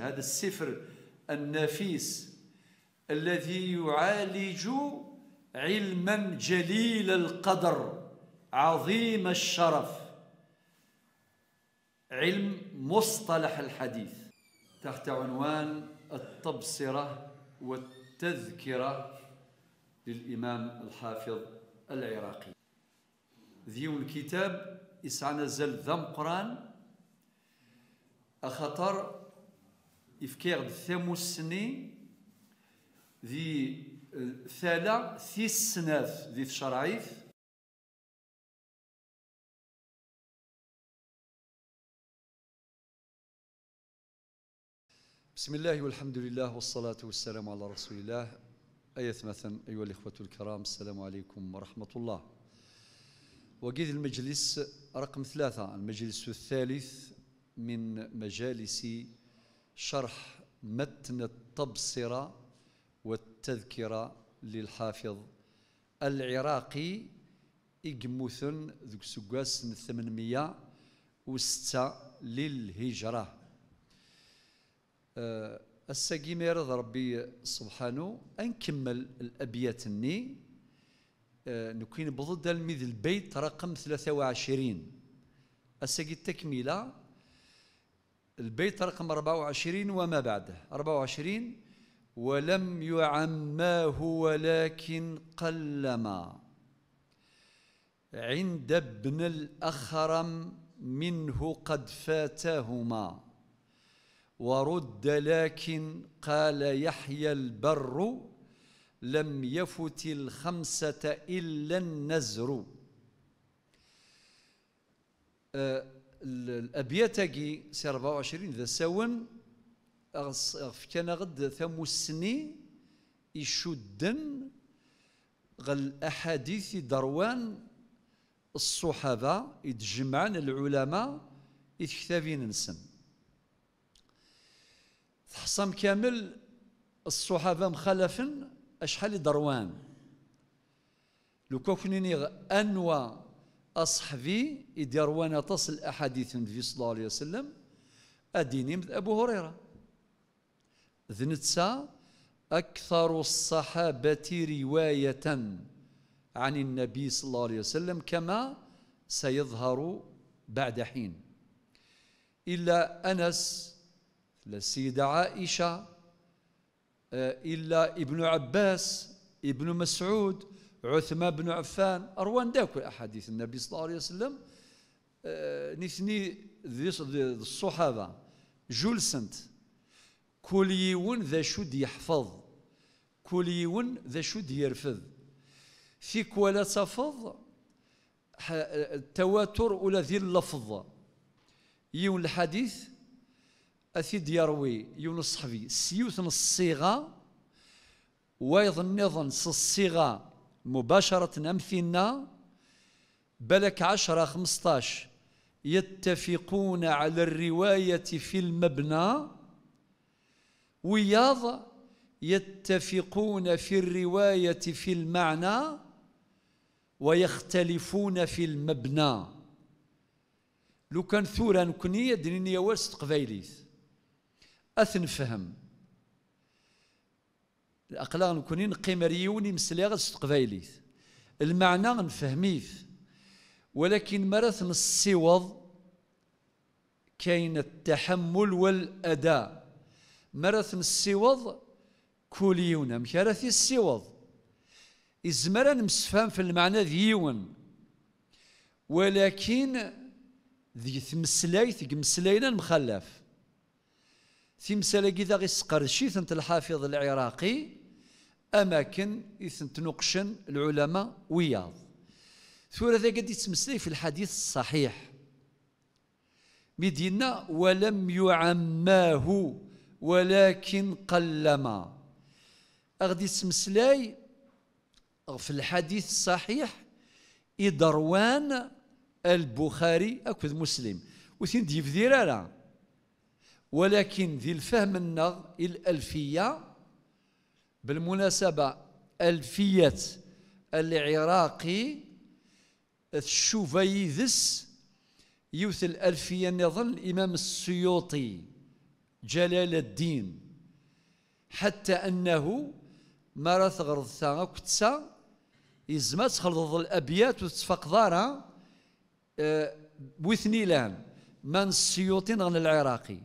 هذا السفر النفيس الذي يعالج علما جليل القدر عظيم الشرف علم مصطلح الحديث تحت عنوان التبصرة والتذكرة للإمام الحافظ العراقي ذيو الكتاب إسعنا زل ذم قرآن أخطر يفكير ثامو ذي ثالا ثيس سناث ذي تشرعيث بسم الله والحمد لله والصلاة والسلام على رسول الله أية مثلا أيها الإخوة الكرام السلام عليكم ورحمة الله وقيد المجلس رقم ثلاثة المجلس الثالث من مجالس شرح متن التبصرة والتذكرة للحافظ العراقي إجموثن ذو سقاس 806 للهجرة أه الساقي ميرض ربي سبحانه أنكمل الأبيات الني أه نكون بضد المذ البيت رقم 23 الساقي التكملة البيت رقم 24 وما بعده 24 ولم يعماه ولكن قلما عند ابن الأخرم منه قد فاتهما ورد لكن قال يحيى البر لم يفت الخمسة إلا النزر آه الابياتاكي سي 24 ذا ساون كان غد السني يشدن غل احاديث دروان الصحابه يتجمعن العلماء يتكتابين نسم تحصم كامل الصحابه مخالفن اشحال دروان لو كوكنيني انوا أصحفي يدير وانا تصل أحاديث النبي صلى الله عليه وسلم أديني مثل أبو هريرة ذنتسا أكثر الصحابة رواية عن النبي صلى الله عليه وسلم كما سيظهر بعد حين إلا أنس السيدة عائشة آه، إلا ابن عباس ابن مسعود عثمان بن عفان أروان داك أحاديث النبي صلى الله عليه وسلم آه، نثني الصحابة جلسنت كل يون ذا شد يحفظ كل يون ذا شد يرفض فيك ولا تفض التواتر ولا ذي اللفظ يون الحديث أثيد يروي يون الصحفي سيوث الصيغة ويظن نظن الصيغة مباشرة أمثلنا بلك عشرة خمستاش يتفقون على الرواية في المبنى وياض يتفقون في الرواية في المعنى ويختلفون في المبنى لو كان ثورة نكنية دنيا واس أثن فهم الاقلاق نكونين نقيمريوني مسلاغ غير تقبايليت المعنى نفهميه ولكن مرات الصوض كاين التحمل والاداء مرات الصوض كوليونا مشارثي الصوض ازمرا نمسفهم في المعنى ذيون ولكن ذي ثمسلاي ثق مسلاينا المخلف ثمسلاي إذا غيسقرشيت انت الحافظ العراقي اماكن يتنقشن العلماء وياض ثورة قد يتمسلي في الحديث الصحيح مدينة ولم يعماه ولكن قلما أغدي تمسلاي في الحديث الصحيح إدروان البخاري أكد مسلم وثين ديف ذيرارا ولكن ذي الفهم النغ الألفية بالمناسبة ألفية العراقي الشوفيذس يوث الألفية نظل الإمام السيوطي جلال الدين حتى أنه مرة غرض ثاغا كتسا يزما تخلط الأبيات وتفقدارها أه بوثني لان من السيوطي غن العراقي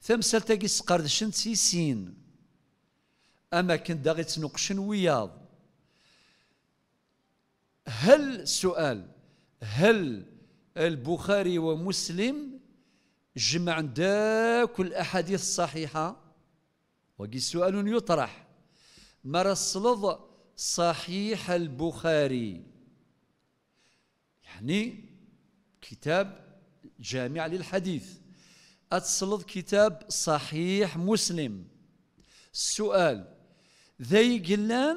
ثم تاقي سقرد تسيسين سين اماكن داغيت نقشن وياض هل سؤال هل البخاري ومسلم جمع داك الاحاديث الصحيحه وقي سؤال يطرح ما مرسلض صحيح البخاري يعني كتاب جامع للحديث أتصلد كتاب صحيح مسلم السؤال ذي قلان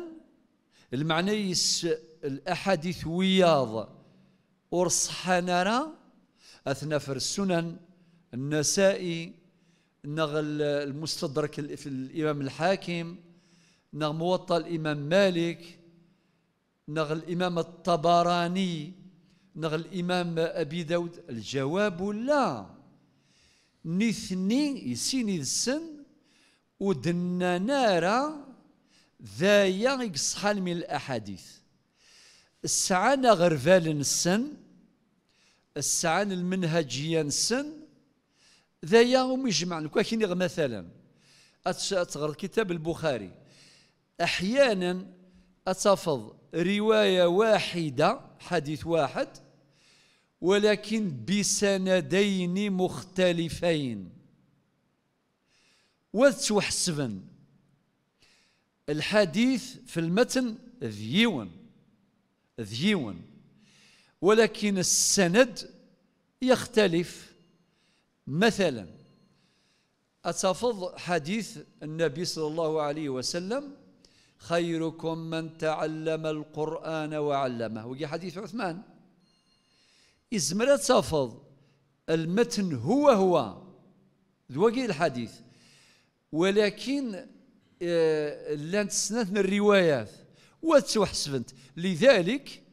المعنى يس الأحاديث وياض ورصحنا را أثناء في السنن النسائي نغل المستدرك في الإمام الحاكم نغ موطى الإمام مالك نغ الإمام الطبراني نغ الإمام أبي داود الجواب لا نثني يسيني السن ودنا نارا ذايا يقصحال من الأحاديث السعان غرفال السن السعان المنهجية السن ذايا هم يجمعن كاكين مثلا أتغر كتاب البخاري أحيانا أتفض رواية واحدة حديث واحد ولكن بسندين مختلفين وتحسبن الحديث في المتن ذيون ذيون ولكن السند يختلف مثلا أتفض حديث النبي صلى الله عليه وسلم خيركم من تعلم القرآن وعلمه وهي حديث عثمان إزمر تفض المتن هو هو ذوقي الحديث ولكن لان تسنات من الروايات وتوحسبنت لذلك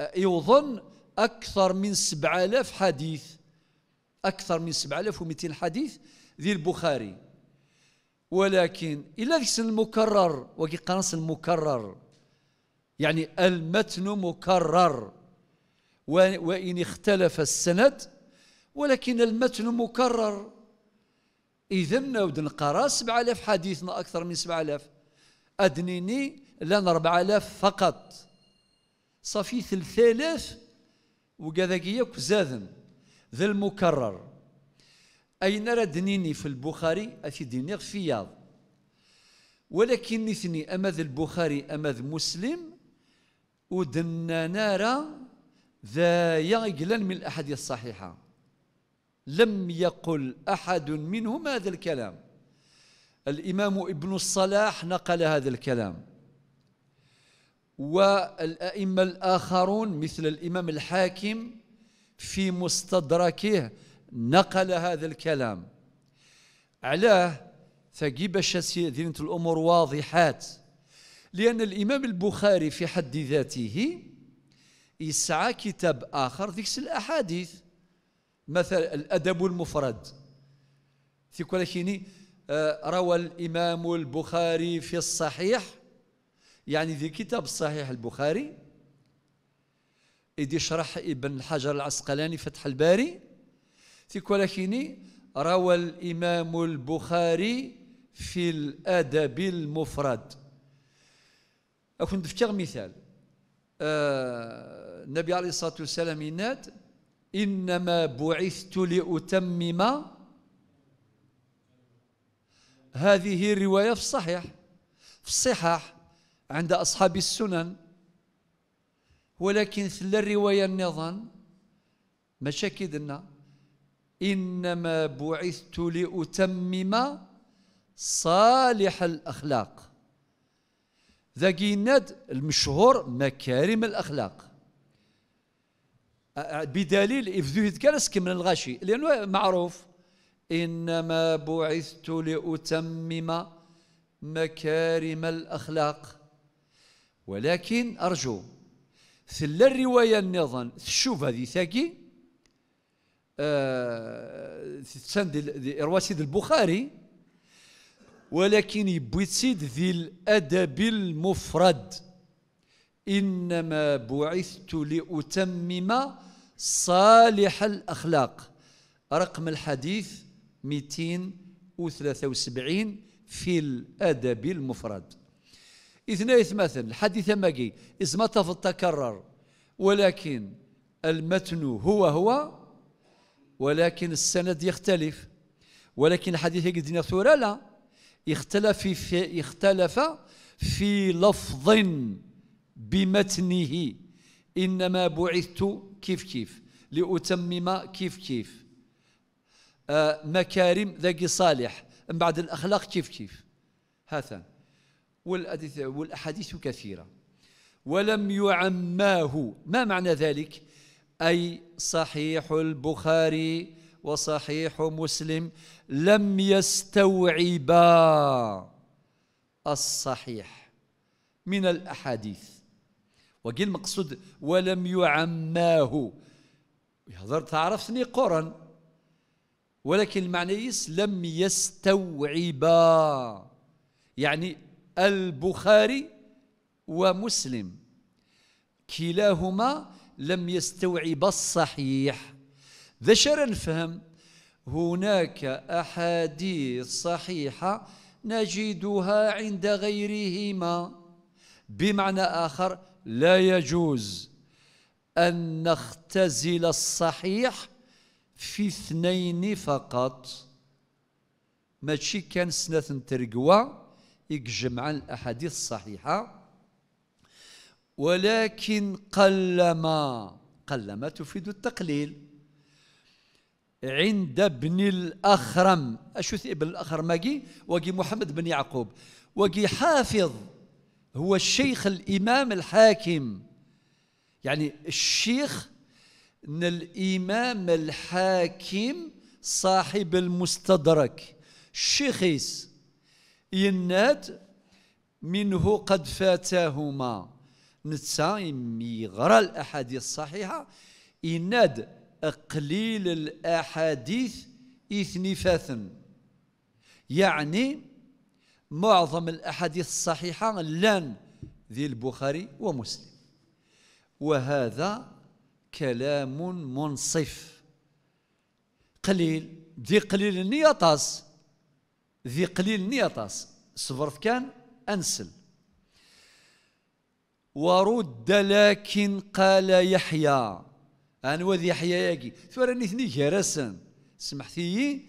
آه، يظن أكثر من 7000 حديث أكثر من 7200 حديث ذي البخاري ولكن إلا ذكس المكرر وكي قناص المكرر يعني المتن مكرر وإن اختلف السند ولكن المتن مكرر إذا نود نقرا 7000 حديثنا أكثر من 7000 أدنيني لان 4000 فقط صافي 3000 وكذاك ياك زادن ذا المكرر أين راه دنيني في البخاري أفي دينيغ فياض ولكن نثني أما ذا البخاري أما ذا مسلم ودنا نارا ذا يغلن من الأحاديث الصحيحة لم يقل أحد منهم هذا الكلام الإمام ابن الصلاح نقل هذا الكلام والأئمة الآخرون مثل الإمام الحاكم في مستدركه نقل هذا الكلام علاه فجيب دينة الأمور واضحات لأن الإمام البخاري في حد ذاته يسعى كتاب آخر ذيك الأحاديث مثل الأدب المفرد في كل شيء آه، روى الإمام البخاري في الصحيح يعني في كتاب الصحيح البخاري إذ يشرح ابن حجر العسقلاني فتح الباري في كل روى الإمام البخاري في الأدب المفرد أكون دفتر مثال آه النبي عليه الصلاة والسلام يناد إنما بعثت لأتمم هذه الرواية في الصحيح في الصحاح عند أصحاب السنن ولكن في الرواية النظام مشاكي دنا إنما بعثت لأتمم صالح الأخلاق ذا المشهور مكارم الأخلاق بدليل إفذو كرس من الغشي لأنه معروف إنما بعثت لأتمم مكارم الأخلاق ولكن أرجو في الرواية النظام تشوف هذه ثاقي آه تسند رواسيد البخاري ولكن يبويت سيد ذي الأدب المفرد إنما بعثت لأتمم صالح الأخلاق رقم الحديث 273 في الأدب المفرد اثنين مثل الحديث ماجي اذ تفض تكرر ولكن المتن هو هو ولكن السند يختلف ولكن الحديث قد ثورة لا يختلف في, اختلف في لفظ بمتنه إنما بعثت كيف كيف لأتمم كيف كيف آه مكارم ذاك صالح من بعد الأخلاق كيف كيف هذا والأحاديث كثيرة ولم يعماه ما معنى ذلك أي صحيح البخاري وصحيح مسلم لم يستوعبا الصحيح من الأحاديث وقيل مقصود ولم يعماه يهضر تعرفني قرن ولكن يس لم يستوعبا يعني البخاري ومسلم كلاهما لم يستوعب الصحيح ذا شر نفهم هناك أحاديث صحيحة نجدها عند غيرهما بمعنى آخر لا يجوز أن نختزل الصحيح في اثنين فقط ماشي كان سنة ترقوى يجمع الأحاديث الصحيحة ولكن قلما قلما تفيد التقليل عند ابن الأخرم أشوث ابن الأخرم وقي محمد بن يعقوب وقي حافظ هو الشيخ الإمام الحاكم يعني الشيخ أن الإمام الحاكم صاحب المستدرك شيخيس يناد منه قد فاتاهما نتسا يغرى الأحاديث الصحيحة يناد قليل الأحاديث فاثن يعني معظم الأحاديث الصحيحة لان ذي البخاري ومسلم وهذا كلام منصف قليل ذي قليل النيطاس ذي قليل النيطاس صبر كان أنسل ورد لكن قال يحيى أنا وذي يحيى ياكي فراني ثني جرسن سمحتي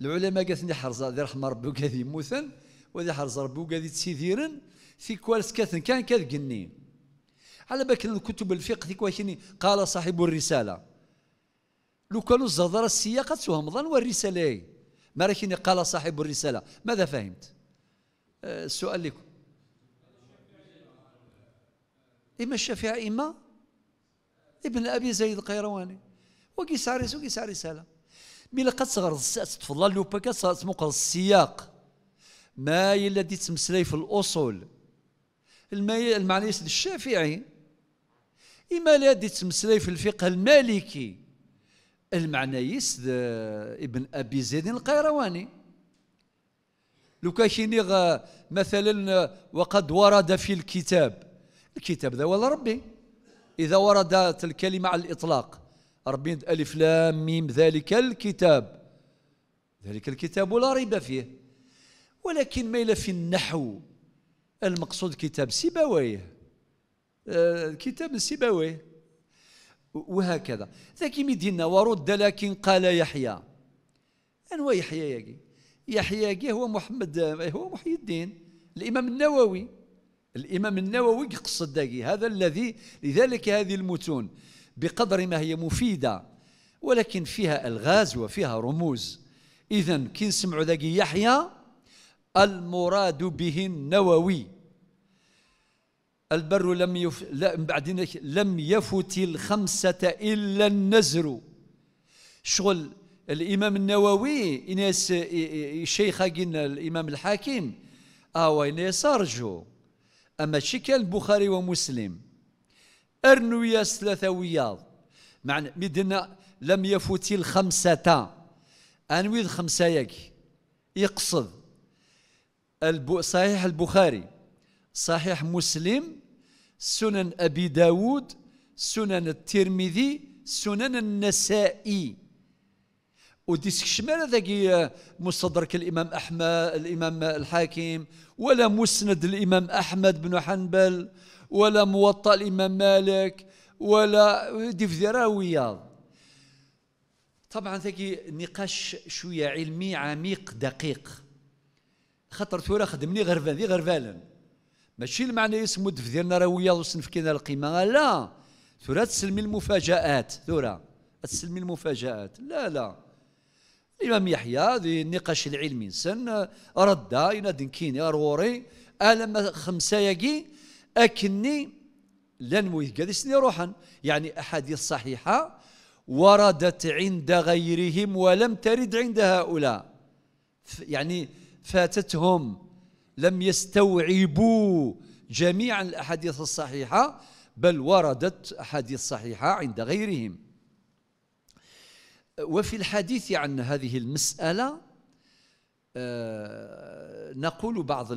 العلماء قالت لي حرزة رحمة ربي هذه موثن وذي حرز ربو وقادي تسيديرن في كوالس كاثن كان كاذ قني على بالك كتب الفقه ذيك واشني قال صاحب الرسالة لو كانوا الزهر السياقة سهمضان والرسالة ما راكيني قال صاحب الرسالة ماذا فهمت أه، السؤال لكم إما الشافعي إما ابن أبي زيد القيرواني وكيسع رسالة وكيسع رسالة ملي قد صغر تفضل لو باكا مقر السياق ما الذي تمسلي في الأصول المعنيس الشافعي إما الذي تمسلي في الفقه المالكي المعنيس ابن أبي زيد القيرواني لو كاين مثلا وقد ورد في الكتاب الكتاب ذا ولا ربي إذا وردت الكلمة على الإطلاق ربي ألف لام ميم ذلك الكتاب ذلك الكتاب لا ريب فيه ولكن الا في النحو المقصود كتاب سيبويه آه، كتاب سيبويه وهكذا ذاك مدينة ورد لكن قال يحيى انو يحيى يجي يحيى يجي هو محمد آه، هو محي الدين الإمام النووي الإمام النووي يقصد داكي هذا الذي لذلك هذه المتون بقدر ما هي مفيدة ولكن فيها ألغاز وفيها رموز إذا كي نسمعوا داكي يحيى المراد به النووي البر لم يف... بعدين لم يفت الخمسة إلا النزر شغل الإمام النووي إناس شيخ قلنا الإمام الحاكم أو آه، إناس أرجو أما شكل البخاري ومسلم أرنو ياس ثلاثة وياض معنى مدنا لم يفت الخمسة أنوي الخمسة يك يقصد صحيح البخاري صحيح مسلم سنن أبي داود سنن الترمذي سنن النسائي وديسك شمال ذاك آه، مستدرك الإمام أحمد الإمام الحاكم ولا مسند الإمام أحمد بن حنبل ولا موطأ الإمام مالك ولا ديفذرا وياض طبعا ذاك نقاش شوية علمي عميق دقيق خاطر تورا خدمني غرفان ذي غرفالن ماشي المعنى يسمو دف ديالنا راه ويا وصنف كينا القيمة لا تورا تسلمي المفاجآت تورا تسلمي المفاجآت لا لا الإمام يحيى ذي النقاش العلمي سن رد ينادي كيني أروري ألم خمسة يجي أكني لن ويقاد سني روحا يعني أحاديث صحيحة وردت عند غيرهم ولم ترد عند هؤلاء يعني فاتتهم لم يستوعبوا جميع الاحاديث الصحيحه بل وردت احاديث صحيحه عند غيرهم وفي الحديث عن هذه المساله آه، نقول بعض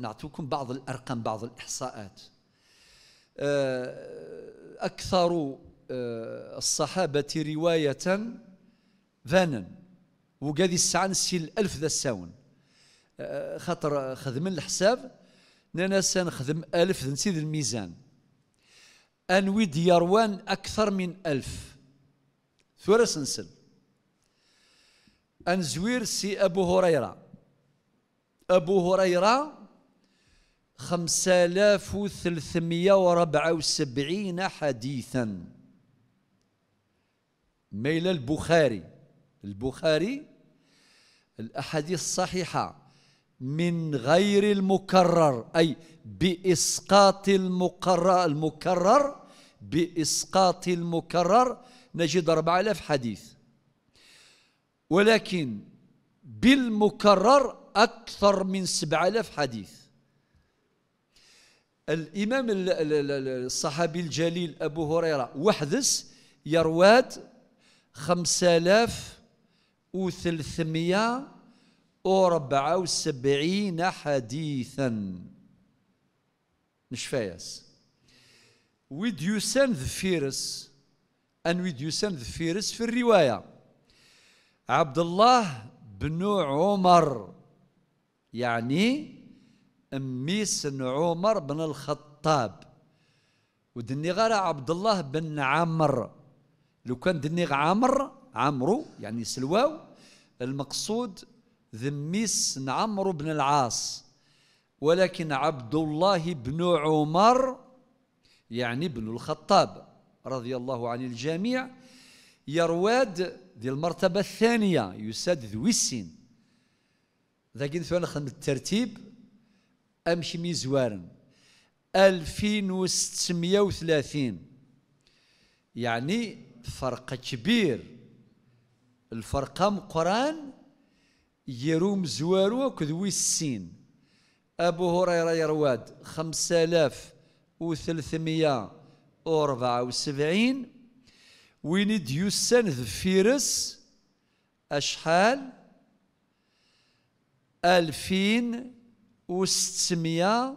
نعطيكم بعض الارقام بعض الاحصاءات آه، اكثر آه، الصحابه روايه فانا وقادي الساعه سيل الف ذا الساون خاطر خدم الحساب انا سنخدم ألف نسيد الميزان أنوي يروان أكثر من ألف ثورة سنسل أنزوير سي أبو هريرة أبو هريرة خمسة آلاف وثلاثمية وربعة وسبعين حديثا ميل البخاري البخاري الأحاديث الصحيحة من غير المكرر أي بإسقاط المقرر المكرر بإسقاط المكرر نجد 4000 حديث ولكن بالمكرر أكثر من 7000 حديث الإمام الصحابي الجليل أبو هريرة وحدس يرواد 5300 أربعة وسبعين حديثا نشفايس ويديوسان فيرس أن ويديوسان فيرس في الرواية عبد الله بن عمر يعني أميس عمر بن الخطاب ودني غير عبد الله بن عمر لو كان دني عمر عمرو يعني سلواو المقصود ذميس عمرو بن العاص ولكن عبد الله بن عمر يعني ابن الخطاب رضي الله عن الجميع يرواد ذي المرتبة الثانية يساد ذوي السن ذاك نخدم الترتيب أمشي ميزوارن 2630 يعني فرق كبير الفرقة قران يروم زوارو أكد ويسين أبو هريرة يرواد خمسة آلاف وثلاثمية وربعة وسبعين وين ديوسان ذفيرس أشحال ألفين وستمية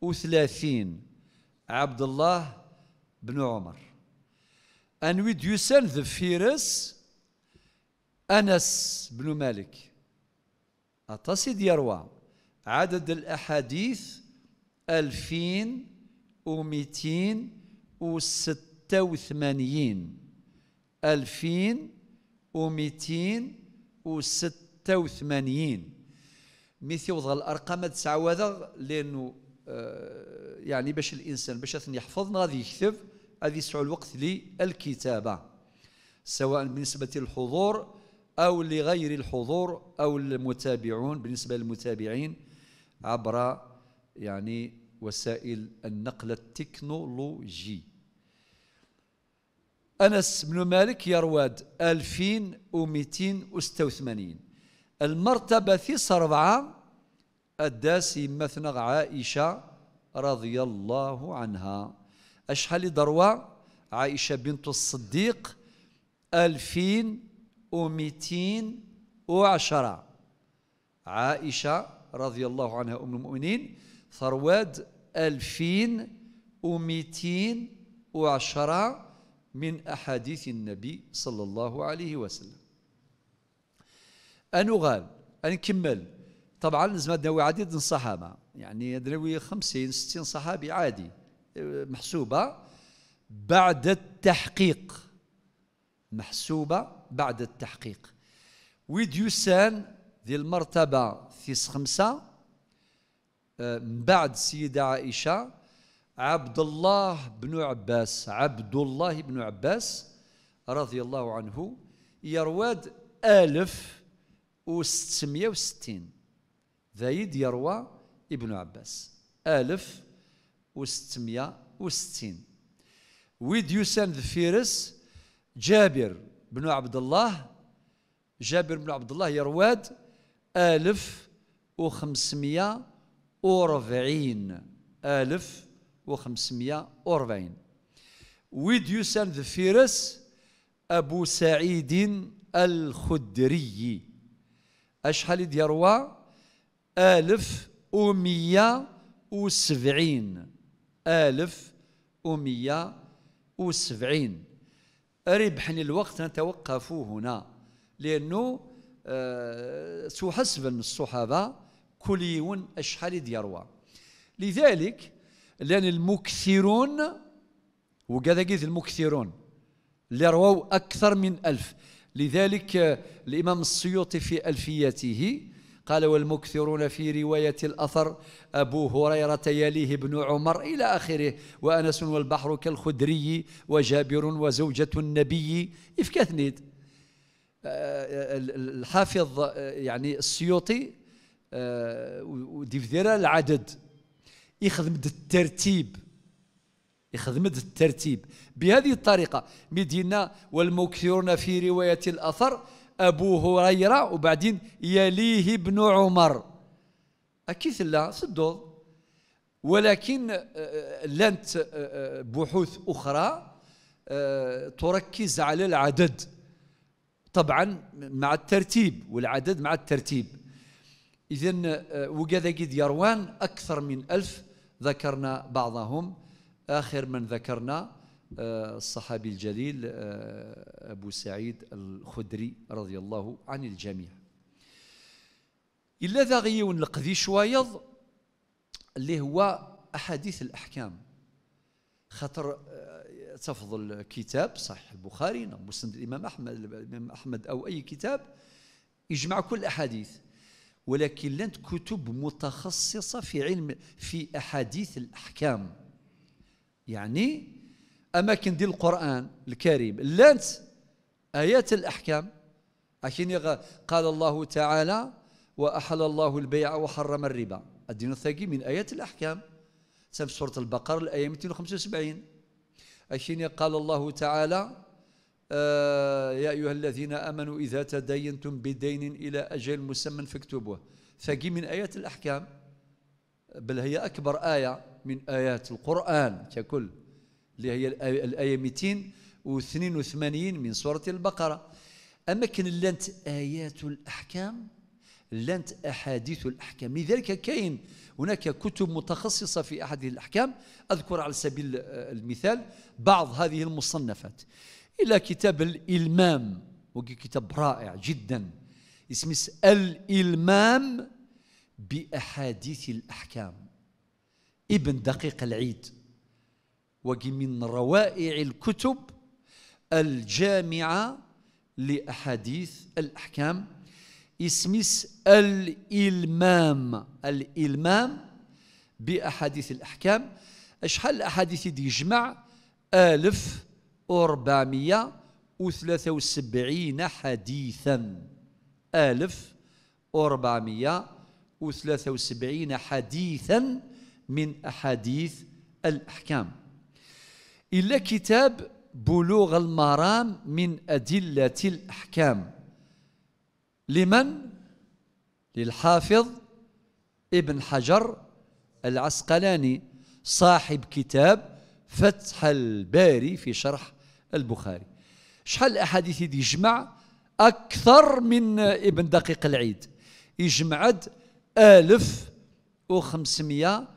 وثلاثين عبد الله بن عمر أنوي ديوسان ذفيرس أنس بن مالك أتصد يروى عدد الأحاديث ألفين ألفين ومئتين ومئتين وستة وثمانين وستة وثمانين ميثي وضع الأرقام وذغ لأنه آه، يعني باش الإنسان باش يحفظ غادي يكتب غادي سعو الوقت للكتابة سواء بالنسبة للحضور أو لغير الحضور أو المتابعون بالنسبة للمتابعين عبر يعني وسائل النقل التكنولوجي أنس بن مالك يرواد 2286 المرتبة في صربعة الداسي مثنى عائشة رضي الله عنها أشحال دروة عائشة بنت الصديق ألفين ومئتين وعشرة عائشة رضي الله عنها أم المؤمنين ثرواد ألفين ومئتين وعشرة من أحاديث النبي صلى الله عليه وسلم أنو غال أنكمل طبعا لازم ناوي عديد من الصحابة يعني ناوي خمسين ستين صحابي عادي محسوبة بعد التحقيق محسوبة بعد التحقيق ويديوسان ذي المرتبة ثيس خمسة من بعد السيدة عائشة عبد الله بن عباس عبد الله بن عباس رضي الله عنه يرواد ألف وستمية وستين ذايد يروى ابن عباس ألف وستمية وستين ويديوسان ذفيرس جابر بن عبد الله جابر بن عبد الله يرواد ألف وخمسمائة وربعين ألف وخمسمائة وربعين ويديوس ذفيرس أبو سعيد الخدري أشحال يروى ألف ومية وسبعين ألف ومية وسبعين ربح الوقت نتوقفوا هنا لأنه تحسب آه، الصحابة كليون أشحال يروى لذلك لأن المكثرون وكذا قلت المكثرون اللي رووا أكثر من ألف لذلك آه، الإمام السيوطي في ألفيته قال والمكثرون في رواية الأثر أبو هريرة يليه ابن عمر إلى آخره وأنس والبحر كالخدري وجابر وزوجة النبي إفكاثنيد آه، الحافظ آه، يعني السيوطي آه، وديفديرا العدد يخدم الترتيب يخدم الترتيب بهذه الطريقة مدينة والمكثرون في رواية الأثر أبو هريرة وبعدين يليه ابن عمر أكيد لا صدو ولكن آه، آه، لانت آه، بحوث أخرى تركز على العدد طبعا مع الترتيب والعدد مع الترتيب إذا وكذا قد يروان أكثر من ألف ذكرنا بعضهم آخر من ذكرنا آه، الصحابي الجليل آه، أبو سعيد الخدري رضي الله عن الجميع إلا ذا غيون القذي شوايض اللي هو أحاديث الأحكام خطر آه، تفضل كتاب صحيح البخاري مسند الإمام أحمد الإمام أحمد أو أي كتاب يجمع كل الأحاديث ولكن لن كتب متخصصة في علم في أحاديث الأحكام يعني اماكن ديال القران الكريم لانت ايات الاحكام عشان قال الله تعالى واحل الله البيع وحرم الربا الدين الثقي من ايات الاحكام تم سوره البقره الايه 275 عشان قال الله تعالى آه يا أيها الذين آمنوا إذا تدينتم بدين إلى أجل مسمى فاكتبوه فقي من آيات الأحكام بل هي أكبر آية من آيات القرآن ككل اللي هي الآية 282 من سورة البقرة أما كان لانت آيات الأحكام لانت أحاديث الأحكام لذلك كاين هناك كتب متخصصة في أحد الأحكام أذكر على سبيل المثال بعض هذه المصنفات إلى كتاب الإلمام وكتاب رائع جدا اسمه الإلمام بأحاديث الأحكام ابن دقيق العيد ومن روائع الكتب الجامعة لأحاديث الأحكام اسمس الإلمام الإلمام بأحاديث الأحكام أشحال الأحاديث دي يجمع ألف أربعمية وثلاثة وسبعين حديثا ألف أربعمية وثلاثة وسبعين حديثا من أحاديث الأحكام إلا كتاب بلوغ المرام من أدلة الأحكام لمن؟ للحافظ ابن حجر العسقلاني صاحب كتاب فتح الباري في شرح البخاري شحال الأحاديث دي يجمع أكثر من ابن دقيق العيد يجمع ألف وخمسمائة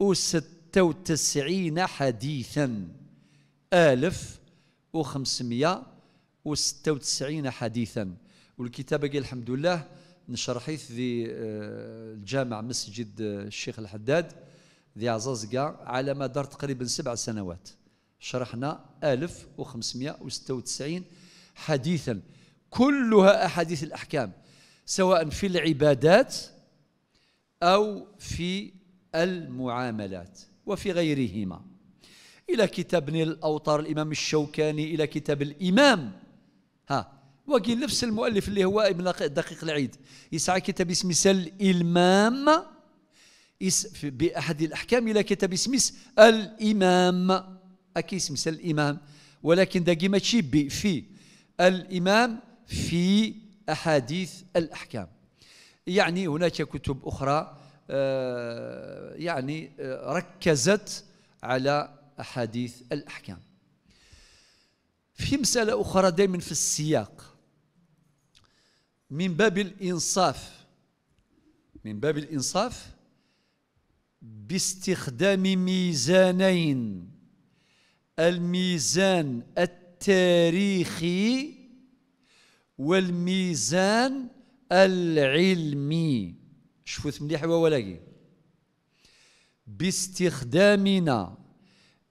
وستة وتسعين حديثاً ألف وخمسمائة وستة وتسعين حديثا والكتابة قال الحمد لله نشرحيث ذي آه، الجامع مسجد آه، الشيخ الحداد ذي عزازقة على مدار تقريبا سبع سنوات شرحنا 1596 حديثا كلها أحاديث الأحكام سواء في العبادات أو في المعاملات وفي غيرهما إلى كتاب نيل الأوطار الإمام الشوكاني إلى كتاب الإمام ها وكاين نفس المؤلف اللي هو ابن دقيق العيد يسعى كتاب اسمه سل الإمام بأحد الأحكام إلى كتاب اسمه الإمام أكي اسم سل الإمام ولكن داكي ماشي بي في الإمام في أحاديث الأحكام يعني هناك كتب أخرى آه، يعني آه، ركزت على أحاديث الأحكام في مسألة أخرى دائما في السياق من باب الإنصاف من باب الإنصاف باستخدام ميزانين الميزان التاريخي والميزان العلمي شوفوا مليح ولاقي باستخدامنا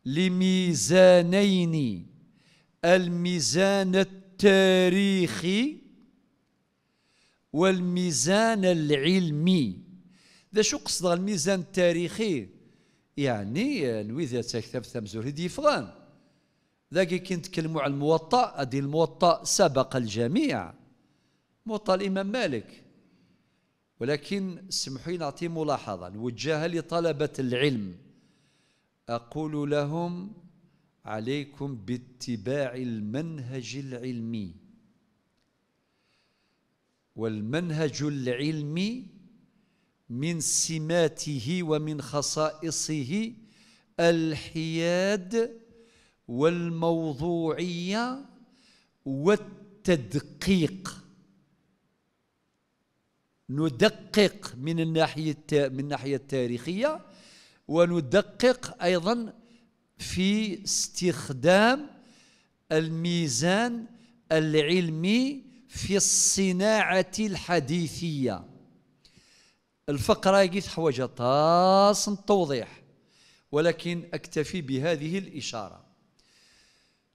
لميزانين الميزان التاريخي والميزان العلمي ذا شو قصد الميزان التاريخي يعني نويذ كتاب ثمزور هدي فغان ذا كي على الموطأ هذه الموطأ سبق الجميع موطأ الإمام مالك ولكن سمحوا لي نعطي ملاحظة نوجهها لطلبة العلم أقول لهم عليكم باتباع المنهج العلمي والمنهج العلمي من سماته ومن خصائصه الحياد والموضوعية والتدقيق ندقق من الناحية من الناحية التاريخية وندقق ايضا في استخدام الميزان العلمي في الصناعه الحديثيه الفقره يجي حوجه طاس التوضيح ولكن اكتفي بهذه الاشاره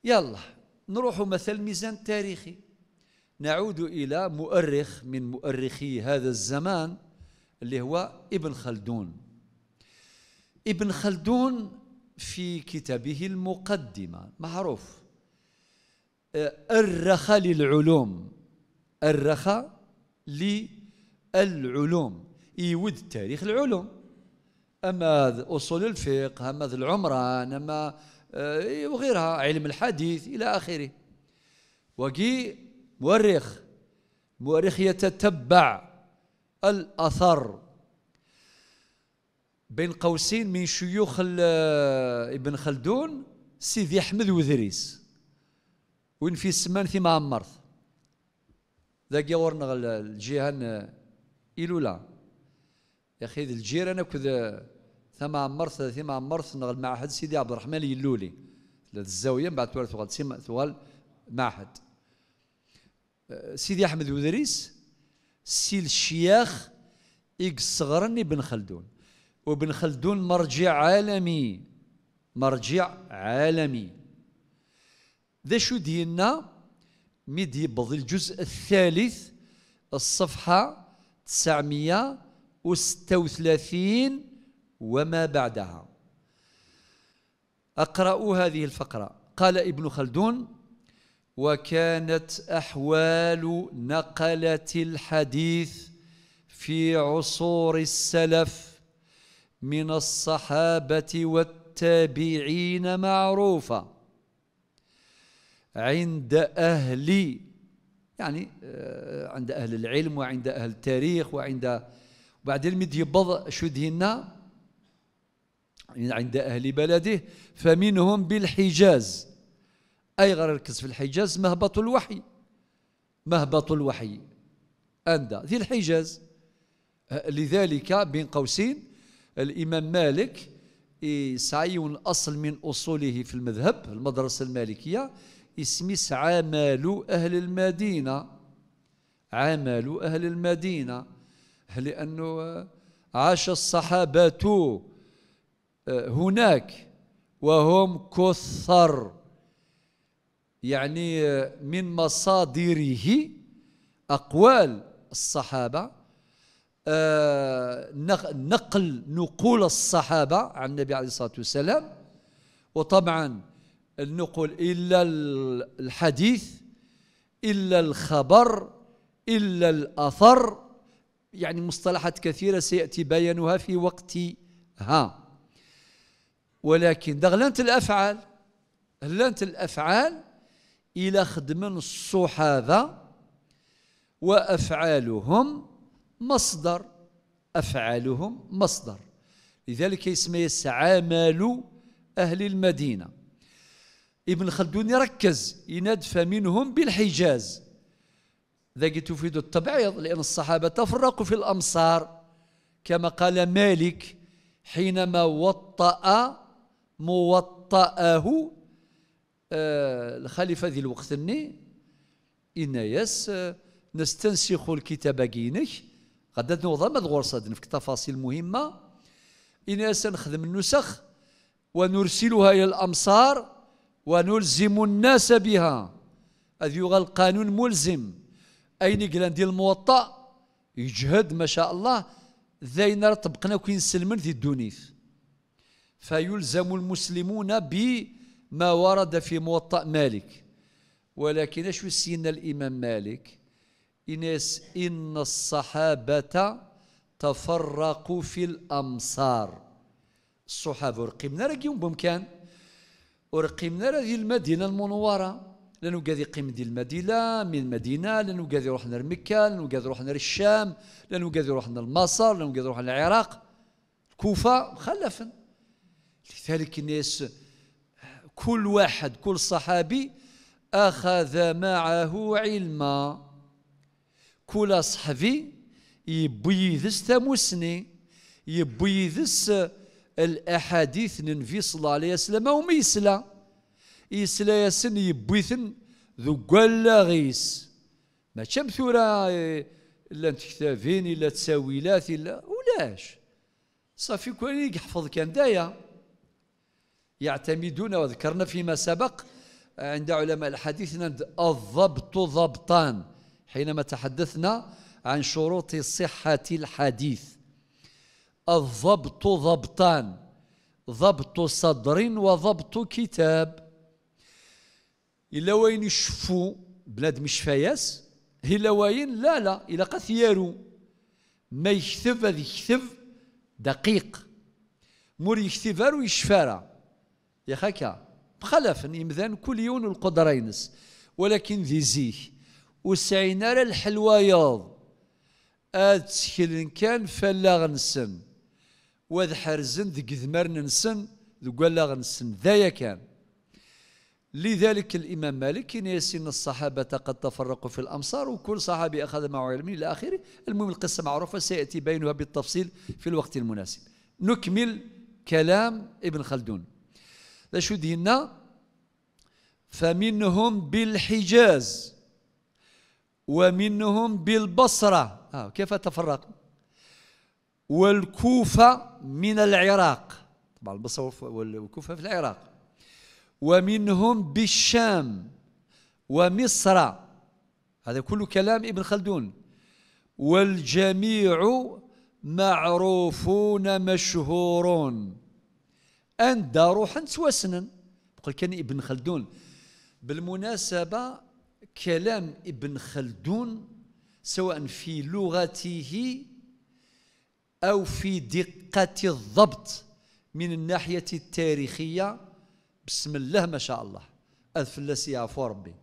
يلا نروح مثل ميزان تاريخي نعود الى مؤرخ من مؤرخي هذا الزمان اللي هو ابن خلدون ابن خلدون في كتابه المقدمة معروف آه، أرخ للعلوم أرخ للعلوم يود تاريخ العلوم أما أصول الفقه أما العمران أما آه، وغيرها علم الحديث إلى آخره وقي مؤرخ مؤرخ يتتبع الأثر بين قوسين من شيوخ آه، ابن خلدون سيدي أحمد وذريس وين في السمان في معمر ذاك ورنا الجهان إلولا آه، يا أخي الجيران كذا ثم عمرت ثم عمرت نغ المعهد سيدي عبد الرحمن اللولي الزاوية من بعد توالت ثوال ثوال معهد آه، سيدي أحمد وذريس سي الشياخ يقصغرني بن خلدون وابن خلدون مرجع عالمي مرجع عالمي ذا شو ديالنا ميد بضي الجزء الثالث الصفحة 936 وما بعدها أقرأ هذه الفقرة قال ابن خلدون وكانت أحوال نقلة الحديث في عصور السلف من الصحابة والتابعين معروفة عند أهل يعني آه، عند أهل العلم وعند أهل التاريخ وعند بعد المد يبض شدهنا يعني عند أهل بلده فمنهم بالحجاز أي غير ركز في الحجاز مهبط الوحي مهبط الوحي عند ذي الحجاز لذلك بين قوسين الإمام مالك يعين الأصل من أصوله في المذهب المدرسة المالكية اسميس عمل أهل المدينة عمل أهل المدينة لأنه آه، عاش الصحابة آه، هناك وهم كثر يعني آه، من مصادره أقوال الصحابة آه، نقل نقول الصحابة عن النبي عليه الصلاة والسلام وطبعا النقول إلا الحديث إلا الخبر إلا الأثر يعني مصطلحات كثيرة سيأتي بيانها في وقتها ولكن دغلنت الأفعال هلنت الأفعال إلى خدم الصحابة وأفعالهم مصدر أفعالهم مصدر لذلك يسمى عمل أهل المدينة ابن خلدون يركز يندف منهم بالحجاز ذاك تفيد التبعيض لأن الصحابة تفرقوا في الأمصار كما قال مالك حينما وطأ موطأه آه الخليفة ذي الوقت إن يس آه، نستنسخ الكتاب جينيش غادا نوضا ما غرصة في تفاصيل مهمة إن سنخدم النسخ ونرسلها إلى الأمصار ونلزم الناس بها هذا يغى القانون ملزم أين قلان ديال الموطأ يجهد ما شاء الله ذين طبقنا كين سلمن في الدونيث فيلزم المسلمون بما ورد في موطأ مالك ولكن اشو سيدنا الإمام مالك إنس إن الصحابة تفرقوا في الأمصار الصحابة ورقمنا راه بمكان ورقمنا راه المدينة المنورة لانه قاعد يقيم ديال المدينه من المدينه لانه قاعد يروح لمكة مكه لانه قاعد يروح نار الشام لانه قاعد يروح نار مصر لانه قاعد يروح للعراق الكوفه مخلفا لذلك الناس كل واحد كل صحابي اخذ معه علما كل صحفي يبوي ذس تاموسني يبوي ذس آه، الاحاديث ننفي صلى الله عليه وسلم وما يسلى يسلا يسن يبويثن ذو غيس ما شم ثورا الا آه، تكتافين الا تساويلات الا ولاش صافي كون إيه، يحفظ كان دايا يعتمدون وذكرنا فيما سبق عند علماء الحديث الضبط ضبطان حينما تحدثنا عن شروط صحة الحديث الضبط ضبطان ضبط صدر وضبط كتاب إلا وين يشفو مش فياس إلا وين لا لا إلا قثيارو ما يكتب هذا يكتب دقيق مور يكتب ارو يا خاكا بخلاف إمذان كل يوم القدرينس ولكن ذي زيه وسعينا على الحلواياض اد تسكلن كان فلا غنسن واد حرزن ذك ذمر نسن قال لا غنسن ذايا كان لذلك الامام مالك ياسين الصحابه قد تفرقوا في الامصار وكل صحابي اخذ معه علم الى اخره المهم القصه معروفه سياتي بينها بالتفصيل في الوقت المناسب نكمل كلام ابن خلدون شو دينا فمنهم بالحجاز ومنهم بالبصرة آه كيف تفرقوا والكوفة من العراق طبعا البصرة والكوفة في العراق ومنهم بالشام ومصر هذا كل كلام ابن خلدون والجميع معروفون مشهورون أن روحا سوسنا بقول كان ابن خلدون بالمناسبة كلام ابن خلدون سواء في لغته أو في دقة الضبط من الناحية التاريخية بسم الله ما شاء الله الفلاسي عفو ربي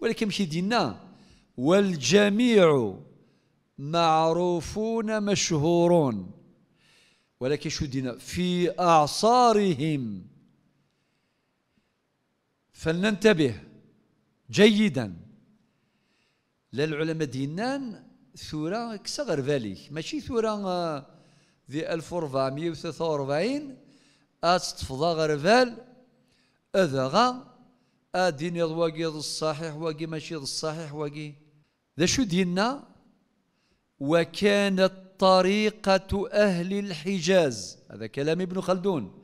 ولكن ماشي دينا والجميع معروفون مشهورون ولكن شو دينا في أعصارهم فلننتبه جيدا للعلماء دينان ثورة كسغر ذلك ماشي ثورة آه، ذي 1443 أستفضى وربعين أستفضى أذا أذغى أدين يضواقي الصحيح واقي ماشي الصحيح واقي ذا شو ديننا وكانت طريقة أهل الحجاز هذا كلام ابن خلدون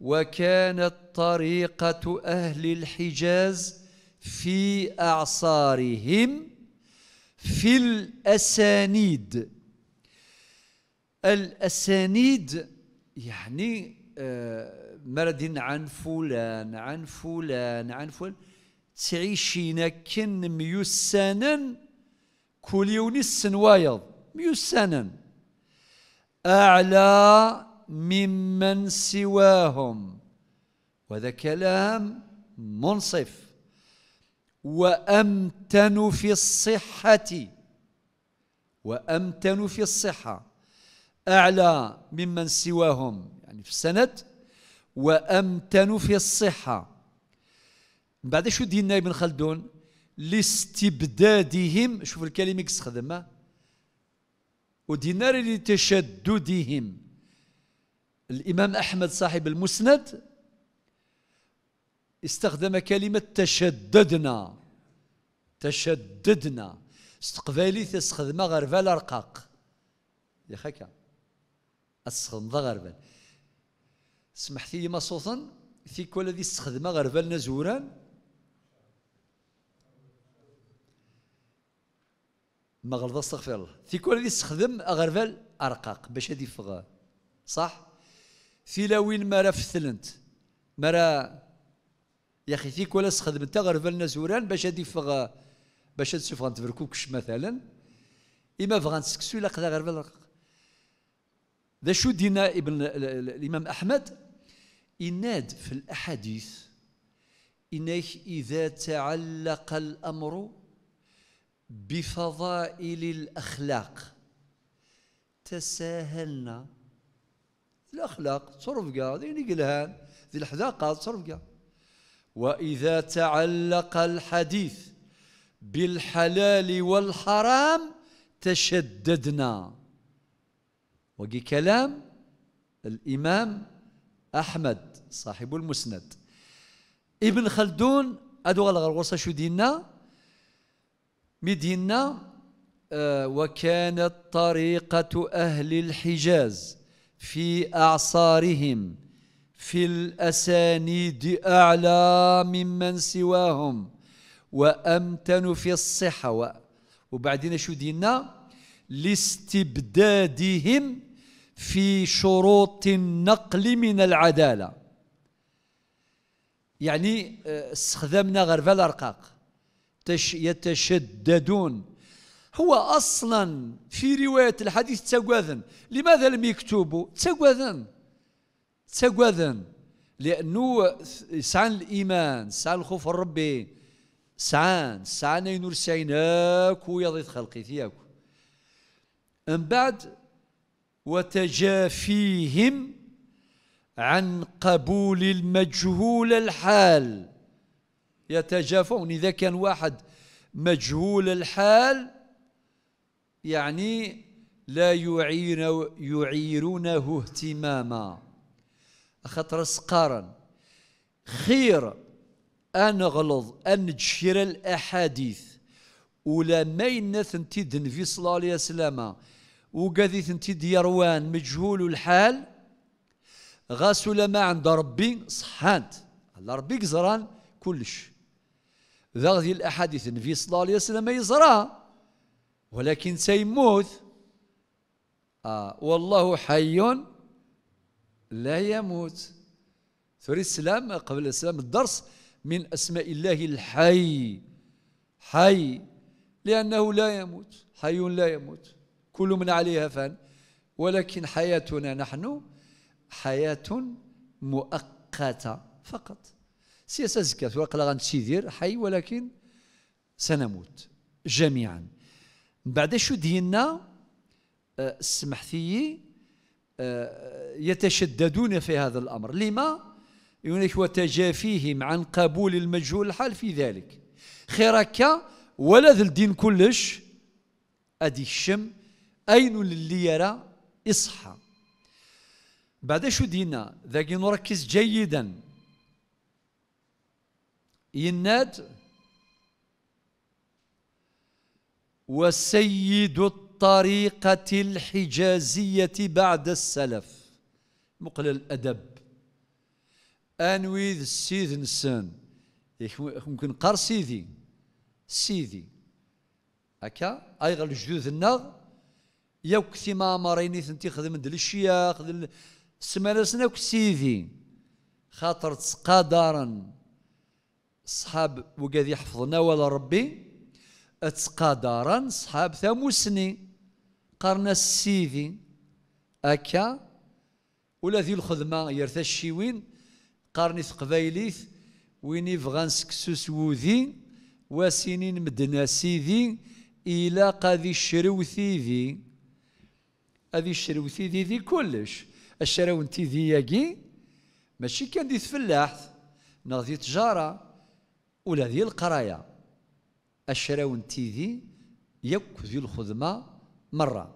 وكانت طريقة أهل الحجاز في أعصارهم في الأسانيد الأسانيد يعني آه، مرد عن فلان عن فلان عن فلان تعيشين كن ميسانا كل يوم السنوايض ميسانا أعلى ممن سواهم وهذا كلام منصف وامتن في الصحه وامتن في الصحه اعلى ممن سواهم يعني في السند وامتن في الصحه بعد شو دينا ابن خلدون لاستبدادهم شوف الكلمه استخدمها ودينار لتشددهم الامام احمد صاحب المسند استخدم كلمة تشددنا تشددنا استقبالي تستخدم غربال أرقاق يا خكا استخدم ذا غربال سمحتي لي ما صوتا في كل الذي استخدم غربال نزوران ما غلط استغفر الله في كل الذي استخدم غربال أرقاق باش هادي صح في لوين ما راه فتلنت ما راه يا اخي فيك ولا تخدم انت غير فالنا زوران باش هادي فغ باش تسوف غنتبركوكش مثلا اما فغان تسكسو الا قدا غير ذا شو دينا ابن الامام احمد يناد في الاحاديث انه اذا تعلق الامر بفضائل الاخلاق تساهلنا الاخلاق تصرف كاع ذي القلهان ذي الحذاقه تصرف كاع وإذا تعلق الحديث بالحلال والحرام تشددنا وقي كلام الإمام أحمد صاحب المسند ابن خلدون أدوغ الغرغوصة شو دينا مدينا آه وكانت طريقة أهل الحجاز في أعصارهم في الأسانيد أعلى ممن سواهم وأمتن في الصحة وبعدين شو دينا لاستبدادهم في شروط النقل من العدالة يعني آه، استخدمنا غرفة الأرقاق يتشددون هو أصلا في رواية الحديث تسواذن لماذا لم يكتبوا تسواذن ttagaden لانه سعان الايمان سعان الخوف الربي سعان سعان ينور سعيناك ويضيط خلقي ثياك من بعد وتجافيهم عن قبول المجهول الحال يتجافون اذا كان واحد مجهول الحال يعني لا يعير يعيرونه اهتماما خاطر سقارا خير أن غلظ أن تشير الأحاديث ولا ما ينثن تدن النبي صلى الله عليه وسلم وقذي ثنتي ديروان مجهول الحال غاسل ما عند ربي صحانت على ربي قزران كلش ذا غذي الأحاديث النبي صلى الله عليه وسلم يزرى ولكن سيموت آه والله حي لا يموت سوري السلام قبل السلام الدرس من أسماء الله الحي حي لأنه لا يموت حي لا يموت كل من عليها فان ولكن حياتنا نحن حياة مؤقتة فقط سياسة زكاة وقلا غنتسيدير حي ولكن سنموت جميعا بعد شو ديالنا آه، سمحتي يتشددون في هذا الأمر لما؟ يونيك وتجافيهم عن قبول المجهول الحال في ذلك خيرك ولا الدين كلش أدي الشم أين اللي يرى إصحى بعد شو دينا ذاك نركز جيدا يناد وسيد بالطريقة الحجازية بعد السلف مقل الأدب أنوي السيد نسان يمكن قر سيدي سيدي هكا أيغا الجدود النغ يوك ثما ما مريني ثنتي خدم دل الشياخ دل السمانة سيدي خاطر تسقادارا صحاب وقاذ يحفظنا ولا ربي تسقادارا صحاب ثاموسني قرن السيفي أكا ولا ذي الخدمة يرثى الشيوين قرن ثقبايليث وين يفغان سكسوس وذي وسنين مدنا سيدي إلى قاذي الشروثي ذي أذي الشروثي ذي ذي كلش الشرو ذي ياكي ماشي كان ذي فلاح ناغ تجارة ولا ذي القراية الشروثي ذي يك ذي الخدمة مرة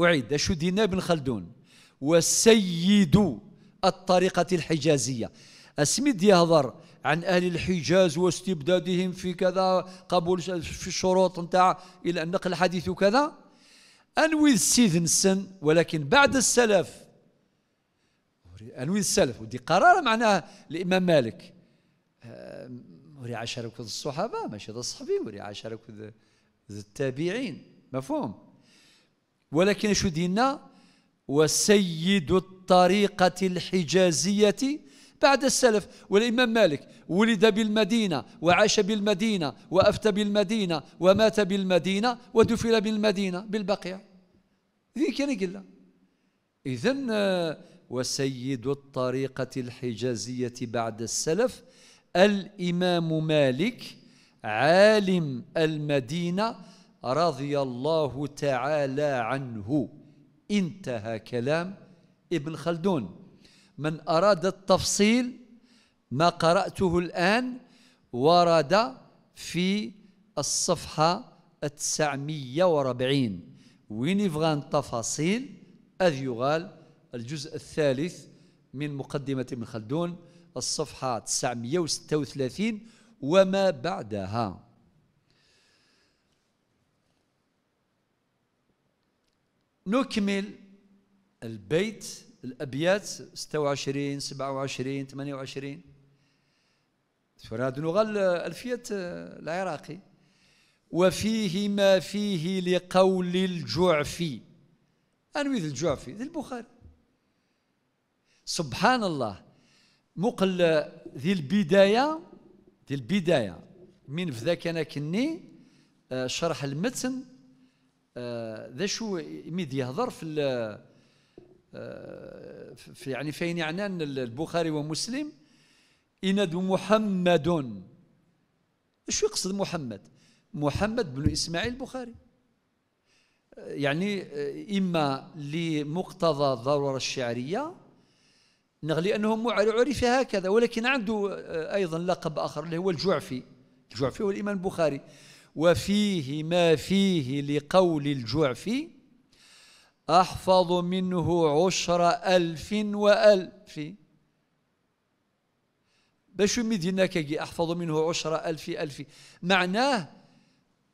أعيد شدينا بن خلدون وسيد الطريقة الحجازية أسميد يهضر عن أهل الحجاز واستبدادهم في كذا قبول في الشروط نتاع إلى نقل الحديث وكذا أنوي السيد نسن ولكن بعد السلف أنوي السلف ودي قرار معناه الإمام مالك وري عشرة الصحابة ماشي هذا الصحابي وري عشرة التابعين مفهوم ولكن شو دينا وسيد الطريقة الحجازية بعد السلف والإمام مالك ولد بالمدينة وعاش بالمدينة وأفتى بالمدينة ومات بالمدينة ودفن بالمدينة بالبقيع ذي كان يقول إذا آه، وسيد الطريقة الحجازية بعد السلف الإمام مالك عالم المدينة رضي الله تعالى عنه انتهى كلام ابن خلدون من أراد التفصيل ما قرأته الآن ورد في الصفحة التسعمية وربعين وين تفاصيل أذ يغال الجزء الثالث من مقدمة ابن خلدون الصفحة 936 وما بعدها نكمل البيت الأبيات 26 27 28 تراد نغل ألفية العراقي وفيه ما فيه لقول الجعفي ذي الجعفي ذي البخاري سبحان الله مقل ذي البداية ذي البداية من فذاك أنا كني آه، شرح المتن آه، ذا شو ميد يهضر في ال آه، في يعني فين يعني ان البخاري ومسلم إند محمد شو يقصد محمد محمد بن إسماعيل البخاري يعني آه، إما لمقتضى الضرورة الشعرية نغلي أنه عرف هكذا ولكن عنده أيضا لقب آخر اللي هو الجعفي الجعفي هو الإمام البخاري وفيه ما فيه لقول الجعفي أحفظ منه عشر ألف وألف باش مدينا كي أحفظ منه عشر ألف ألف معناه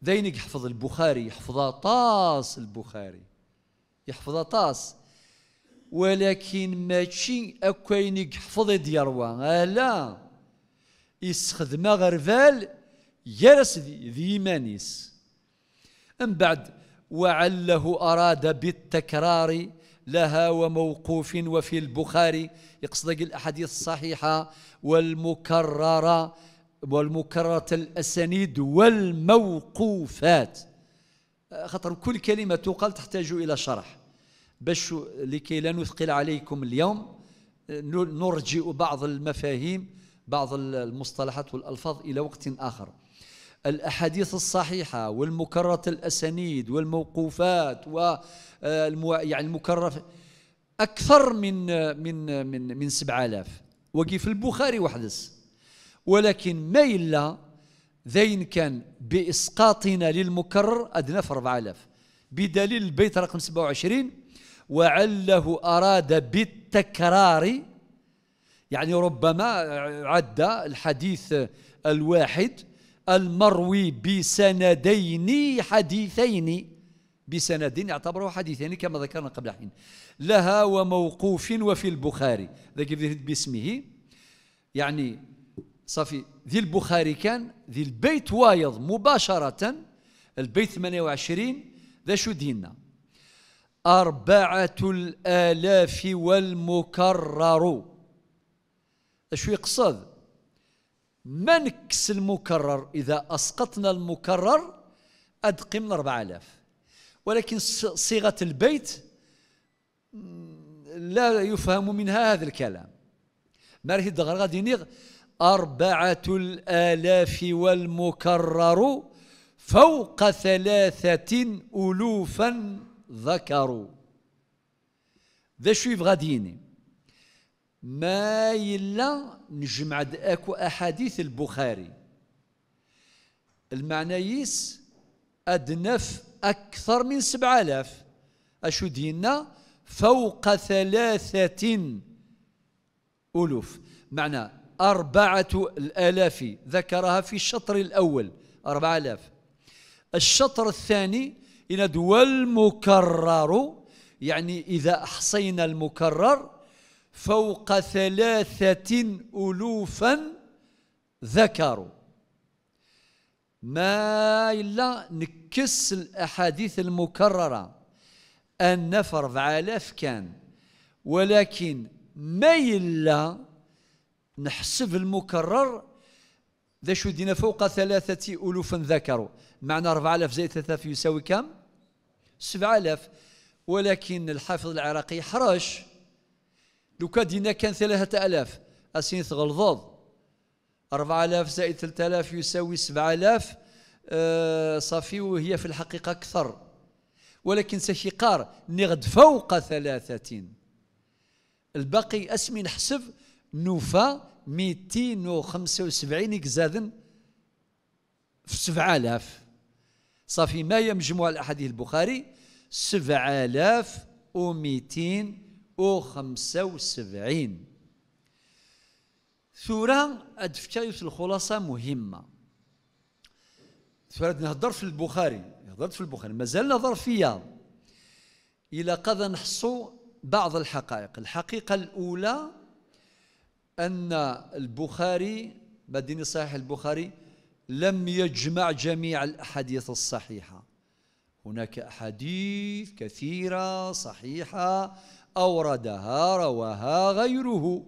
ذينك يحفظ البخاري يحفظها طاس البخاري يحفظها طاس ولكن ماشي أكوينك يحفظ ديروان آه لا يستخدم غرفال يرس ذي مانيس من بعد وعله أراد بالتكرار لها وموقوف وفي البخاري يقصد الأحاديث الصحيحة والمكررة والمكررة الأسانيد والموقوفات خطر كل كلمة تقال تحتاج إلى شرح باش لكي لا نثقل عليكم اليوم نرجئ بعض المفاهيم بعض المصطلحات والألفاظ إلى وقت آخر الأحاديث الصحيحة والمكررة الأسانيد والموقوفات و آه، يعني المكررة أكثر من من من من 7000 في البخاري وحدس ولكن ما إلا ذين كان بإسقاطنا للمكرر أدنى في 4000 بدليل البيت رقم 27 وعله أراد بالتكرار يعني ربما عد الحديث الواحد المروي بسندين حديثين بسندين يعتبره حديثين كما ذكرنا قبل حين لها وموقوف وفي البخاري ذاك باسمه يعني صافي ذي البخاري كان ذي البيت وايض مباشرة البيت 28 ذا شو ديننا أربعة الآلاف والمكرر شو يقصد ما نكس المكرر إذا أسقطنا المكرر من 4000 ولكن صيغة البيت لا يفهم منها هذا الكلام مارهي الدغر غادي نيغ أربعة الآلاف والمكرر فوق ثلاثة ألوفا ذكروا ذا شو يبغى ديني ما يلا نجمع اكو احاديث البخاري المعنايس أدنف أكثر من سبع آلاف أشو دينا فوق ثلاثة ألوف معنى أربعة الآلاف ذكرها في الشطر الأول أربعة آلاف الشطر الثاني إن والمكرر يعني إذا أحصينا المكرر فوق ثلاثة ألوفا ذكروا ما إلا نكس الأحاديث المكررة أن في آلاف كان ولكن ما إلا نحسب المكرر ذا شو دينا فوق ثلاثة ألوف ذكروا معنى 4000 زائد 3 يساوي كم؟ 7000 ولكن الحافظ العراقي حرش لو كان دينا كان ثلاثة ألاف أسين تغلظوض أربعة ألاف زائد ثلاثة ألاف يساوي سبعة ألاف آه، صافي وهي في الحقيقة أكثر ولكن سكيقار نغد فوق ثلاثة الباقي أسمي نحسب نوفا ميتين وخمسة وسبعين يكزادن في ألاف صافي ما يمجموع الأحاديث البخاري ألاف وميتين 7200 وخمسة وسبعين ثورة أدفتاية الخلاصة مهمة ثورة نهضر في البخاري نهضر في البخاري مازال نهضر فيها إلى قد نحصو بعض الحقائق الحقيقة الأولى أن البخاري مدينة صحيح البخاري لم يجمع جميع الأحاديث الصحيحة هناك أحاديث كثيرة صحيحة أوردها رواها غيره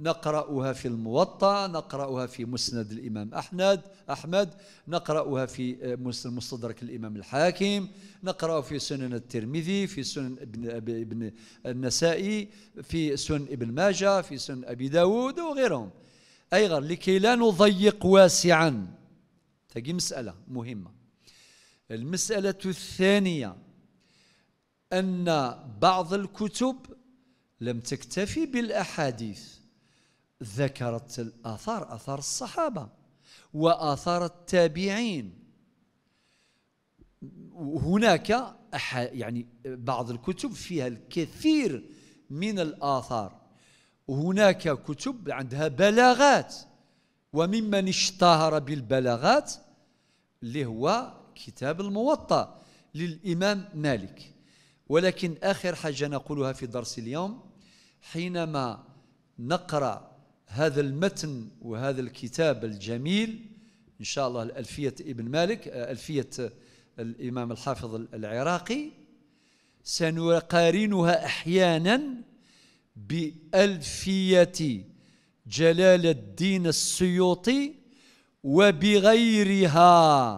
نقرأها في الموطأ نقرأها في مسند الإمام أحمد أحمد نقرأها في مستدرك الإمام الحاكم نقرأها في سنن الترمذي في سنن ابن, ابن النسائي في سنن ابن ماجه في سنن أبي داود وغيرهم أيضا لكي لا نضيق واسعا هذه مسألة مهمة المسألة الثانية أن بعض الكتب لم تكتفي بالأحاديث ذكرت الآثار آثار الصحابة وآثار التابعين هناك يعني بعض الكتب فيها الكثير من الآثار هناك كتب عندها بلاغات وممن اشتهر بالبلاغات اللي هو كتاب الموطأ للإمام مالك ولكن آخر حاجة نقولها في درس اليوم حينما نقرأ هذا المتن وهذا الكتاب الجميل إن شاء الله ألفية ابن مالك آه، ألفية الإمام الحافظ العراقي سنقارنها أحيانا بألفية جلال الدين السيوطي وبغيرها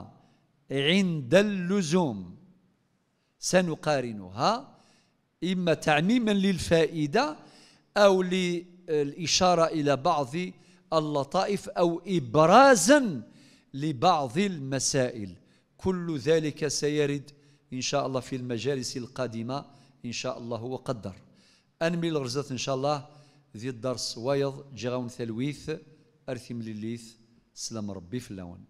عند اللزوم سنقارنها إما تعميما للفائدة أو للإشارة إلى بعض اللطائف أو إبرازا لبعض المسائل كل ذلك سيرد إن شاء الله في المجالس القادمة إن شاء الله وقدر أنمي الغرزة إن شاء الله ذي الدرس ويض جغون ثلويث أرثم لليث سلام ربي في اللون